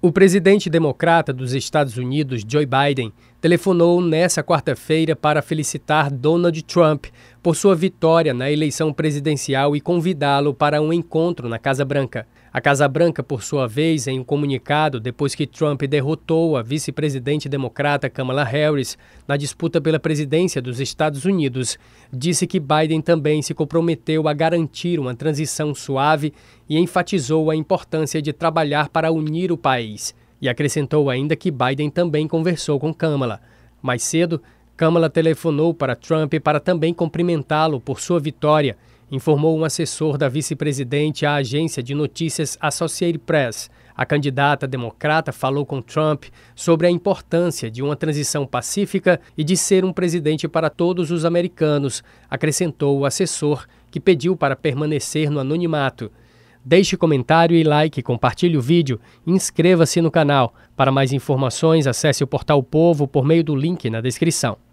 O presidente democrata dos Estados Unidos, Joe Biden, telefonou nesta quarta-feira para felicitar Donald Trump por sua vitória na eleição presidencial e convidá-lo para um encontro na Casa Branca. A Casa Branca, por sua vez, em um comunicado, depois que Trump derrotou a vice-presidente democrata Kamala Harris na disputa pela presidência dos Estados Unidos, disse que Biden também se comprometeu a garantir uma transição suave e enfatizou a importância de trabalhar para unir o país. E acrescentou ainda que Biden também conversou com Kamala. Mais cedo, Kamala telefonou para Trump para também cumprimentá-lo por sua vitória informou um assessor da vice-presidente à agência de notícias Associated Press. A candidata democrata falou com Trump sobre a importância de uma transição pacífica e de ser um presidente para todos os americanos, acrescentou o assessor, que pediu para permanecer no anonimato. Deixe comentário e like, compartilhe o vídeo e inscreva-se no canal. Para mais informações, acesse o portal Povo por meio do link na descrição.